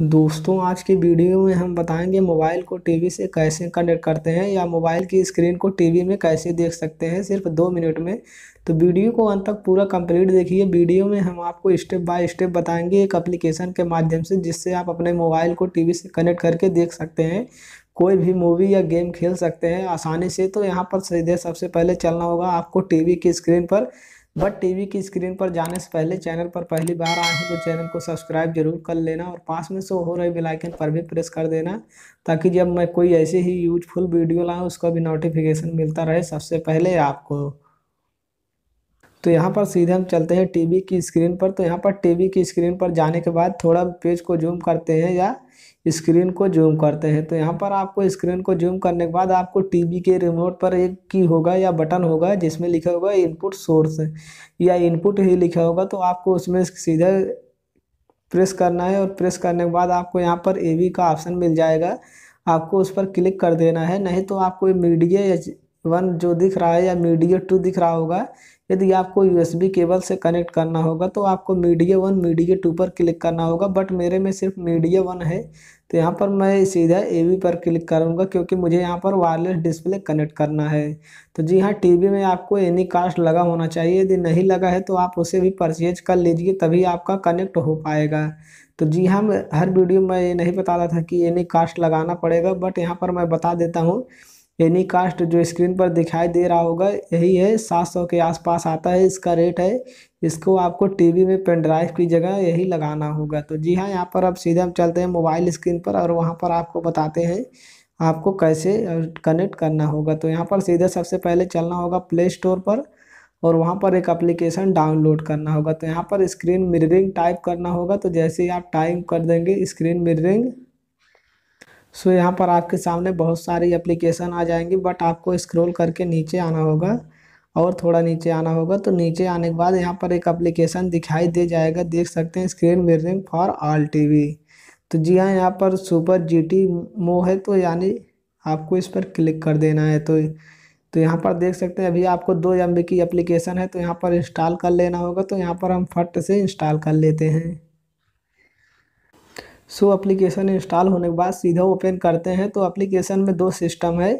दोस्तों आज के वीडियो में हम बताएंगे मोबाइल को टीवी से कैसे कनेक्ट करते हैं या मोबाइल की स्क्रीन को टीवी में कैसे देख सकते हैं सिर्फ दो मिनट में तो वीडियो को अंत तक पूरा कंप्लीट देखिए वीडियो में हम आपको स्टेप बाय स्टेप बताएंगे एक एप्लीकेशन के माध्यम से जिससे आप अपने मोबाइल को टी से कनेक्ट करके देख सकते हैं कोई भी मूवी या गेम खेल सकते हैं आसानी से तो यहाँ पर सीधे सबसे पहले चलना होगा आपको टी की स्क्रीन पर बट टीवी की स्क्रीन पर जाने से पहले चैनल पर पहली बार आए हैं तो चैनल को सब्सक्राइब जरूर कर लेना और पास में शो हो रहे बेलाइकन पर भी प्रेस कर देना ताकि जब मैं कोई ऐसे ही यूजफुल वीडियो लाऊँ उसका भी नोटिफिकेशन मिलता रहे सबसे पहले आपको तो यहाँ पर सीधे हम चलते हैं टीवी की स्क्रीन पर तो यहाँ पर टीवी की स्क्रीन पर जाने के बाद थोड़ा पेज को जूम करते हैं या स्क्रीन को जूम करते हैं तो यहाँ पर आपको स्क्रीन को जूम करने के बाद आपको टीवी के रिमोट पर एक की होगा या बटन होगा जिसमें लिखा होगा इनपुट सोर्स या इनपुट ही लिखा होगा तो आपको उसमें सीधा प्रेस करना है और प्रेस करने के बाद आपको यहाँ पर ए का ऑप्शन मिल जाएगा आपको उस पर क्लिक कर देना है नहीं तो आपको मीडिया वन जो दिख रहा है या मीडिया टू दिख रहा होगा यदि आपको यूएसबी केबल से कनेक्ट करना होगा तो आपको मीडिया वन मीडिया टू पर क्लिक करना होगा बट मेरे में सिर्फ मीडिया वन है तो यहाँ पर मैं सीधा ए पर क्लिक करूँगा क्योंकि मुझे यहाँ पर वायरलेस डिस्प्ले कनेक्ट करना है तो जी हाँ टीवी में आपको एनी कास्ट लगा होना चाहिए यदि नहीं लगा है तो आप उसे भी परचेज कर लीजिए तभी आपका कनेक्ट हो पाएगा तो जी हाँ हर वीडियो में ये नहीं बता रहा था कि एनी कास्ट लगाना पड़ेगा बट यहाँ पर मैं बता देता हूँ एनी कास्ट जो स्क्रीन पर दिखाई दे रहा होगा यही है सात सौ के आसपास आता है इसका रेट है इसको आपको टीवी में पेन ड्राइव की जगह यही लगाना होगा तो जी हाँ यहाँ पर अब सीधे हम चलते हैं मोबाइल स्क्रीन पर और वहाँ पर आपको बताते हैं आपको कैसे कनेक्ट करना होगा तो यहाँ पर सीधे सबसे पहले चलना होगा प्ले स्टोर पर और वहाँ पर एक एप्लीकेशन डाउनलोड करना होगा तो यहाँ पर स्क्रीन मिररिंग टाइप करना होगा तो जैसे ही आप टाइप कर देंगे स्क्रीन मिररिंग सो यहाँ पर आपके सामने बहुत सारी एप्लीकेशन आ जाएंगी बट आपको स्क्रॉल करके नीचे आना होगा और थोड़ा नीचे आना होगा तो नीचे आने के बाद यहाँ पर एक एप्लीकेशन दिखाई दे जाएगा देख सकते हैं screen mirroring for all TV तो जी हाँ यहाँ पर सुपर जीटी मो है तो यानी आपको इस पर क्लिक कर देना है तो तो यहाँ पर देख सकते हैं अभी आपको दो एम की एप्लीकेशन है तो यहाँ पर इंस्टॉल कर लेना होगा तो यहाँ पर हम फट से इंस्टॉल कर लेते हैं सो एप्लीकेशन इंस्टॉल होने के बाद सीधा ओपन करते हैं तो एप्लीकेशन में दो सिस्टम है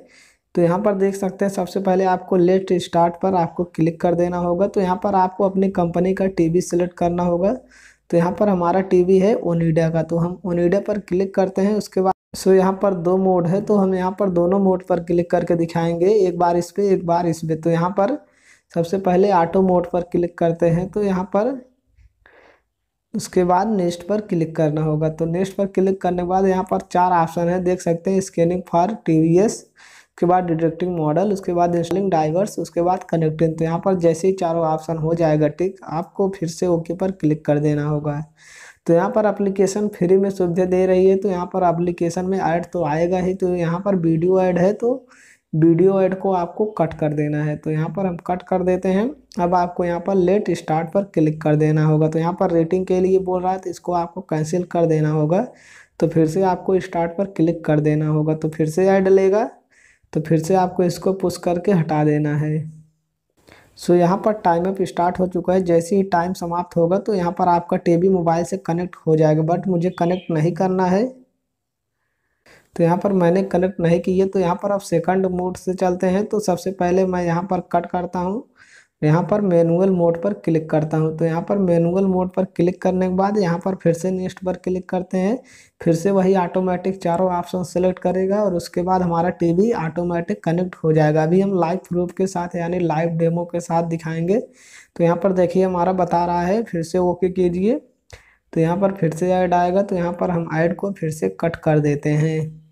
तो यहाँ पर देख सकते हैं सबसे पहले आपको लेफ्ट स्टार्ट पर आपको क्लिक कर देना होगा तो यहाँ पर आपको अपनी कंपनी का टीवी सेलेक्ट करना होगा तो यहाँ पर हमारा टीवी है ओनीडा का तो हम ओनीडा पर क्लिक करते हैं उसके बाद सो यहाँ पर दो मोड है तो हम यहाँ पर दोनों मोड पर क्लिक करके दिखाएंगे एक बार इस पर एक बार इस पर तो यहाँ पर सबसे पहले ऑटो मोड पर क्लिक करते हैं तो यहाँ पर उसके बाद नेक्स्ट पर क्लिक करना होगा तो नेक्स्ट पर क्लिक करने के बाद यहाँ पर चार ऑप्शन है देख सकते हैं scanning for T V S उसके बाद डिटेक्टिंग मॉडल उसके बाद इंस्टॉलिंग ड्राइवर्स उसके बाद कनेक्टिंग तो यहाँ पर जैसे ही चारों ऑप्शन हो जाएगा टिक आपको फिर से ओके पर क्लिक कर देना होगा तो यहाँ पर एप्लीकेशन फ्री में सुविधा दे रही है तो यहाँ पर एप्लीकेशन में ऐड तो आएगा ही तो यहाँ पर वीडियो ऐड है तो वीडियो ऐड को आपको कट कर देना है तो यहाँ पर हम कट कर देते हैं अब आपको यहाँ पर लेट स्टार्ट पर क्लिक कर देना होगा तो यहाँ पर रेटिंग के लिए बोल रहा है तो इसको आपको कैंसिल कर देना होगा तो फिर से आपको स्टार्ट पर क्लिक कर देना होगा तो फिर से ऐड लेगा तो फिर से आपको इसको पुश करके हटा देना है सो so, यहाँ पर टाइम अप स्टार्ट हो चुका है जैसे ही टाइम समाप्त होगा तो यहाँ पर आपका टीवी मोबाइल से कनेक्ट हो जाएगा बट मुझे कनेक्ट नहीं करना है तो यहाँ पर मैंने कनेक्ट नहीं किए तो यहाँ पर आप सेकंड मोड से चलते हैं तो सबसे पहले मैं यहाँ पर कट करता हूँ यहाँ पर मैनुअल मोड पर क्लिक करता हूँ तो यहाँ पर मैनुअल मोड पर क्लिक तो करने के बाद यहाँ पर फिर से नेक्स्ट पर क्लिक करते हैं फिर से वही ऑटोमेटिक चारों ऑप्शन सेलेक्ट करेगा और उसके बाद हमारा टीवी ऑटोमेटिक कनेक्ट हो जाएगा अभी हम लाइव प्रूफ के साथ यानी लाइव डेमो के साथ दिखाएंगे तो यहाँ पर देखिए हमारा बता रहा है फिर से ओके कीजिए तो यहाँ पर फिर से ऐड आएगा तो यहाँ पर हम ऐड को फिर से कट कर देते हैं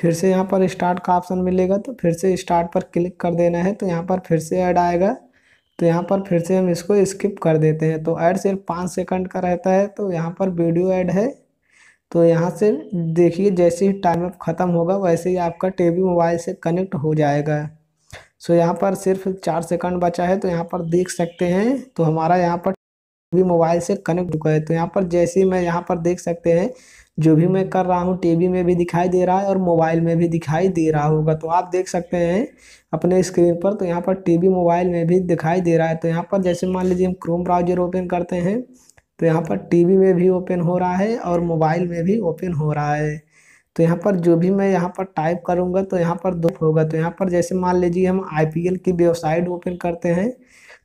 फिर से यहाँ पर स्टार्ट का ऑप्शन मिलेगा तो फिर से स्टार्ट पर क्लिक कर देना है तो यहाँ पर फिर से ऐड आएगा तो यहाँ पर फिर से हम इसको स्किप कर देते हैं तो ऐड सिर्फ पाँच सेकंड का रहता है तो यहाँ पर वीडियो ऐड है तो यहाँ से देखिए जैसे ही टाइम अप ख़त्म होगा वैसे ही आपका टीवी मोबाइल से कनेक्ट हो जाएगा सो यहाँ पर सिर्फ चार सेकंड बचा है तो यहाँ पर देख सकते हैं तो हमारा यहाँ पर भी मोबाइल से कनेक्ट हो गए तो यहाँ पर जैसे मैं यहाँ पर देख सकते हैं जो भी मैं कर रहा हूँ टीवी में भी दिखाई दे रहा है और मोबाइल में भी दिखाई दे रहा होगा तो आप देख सकते हैं अपने स्क्रीन पर तो यहाँ पर टीवी मोबाइल में भी दिखाई दे रहा है तो यहाँ पर जैसे मान लीजिए हम क्रोम ब्राउजर ओपन करते हैं तो यहाँ पर टीवी में भी ओपन हो रहा है और मोबाइल में भी ओपन हो रहा है तो यहाँ पर जो भी मैं यहाँ पर टाइप करूँगा तो यहाँ पर दो होगा तो यहाँ पर जैसे मान लीजिए हम आई की वेबसाइट ओपन करते हैं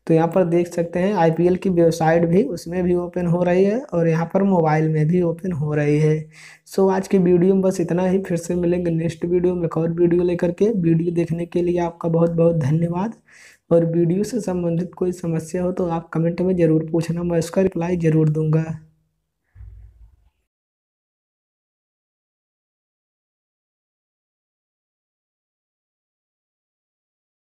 तो यहाँ पर देख सकते हैं आई की वेबसाइट भी उसमें भी ओपन हो रही है और यहाँ पर मोबाइल में भी ओपन हो रही है सो आज की वीडियो में बस इतना ही फिर से मिलेंगे नेक्स्ट वीडियो में एक और वीडियो लेकर के वीडियो देखने के लिए आपका बहुत बहुत धन्यवाद और वीडियो से संबंधित कोई समस्या हो तो आप कमेंट में ज़रूर पूछना मैं उसका रिप्लाई ज़रूर दूंगा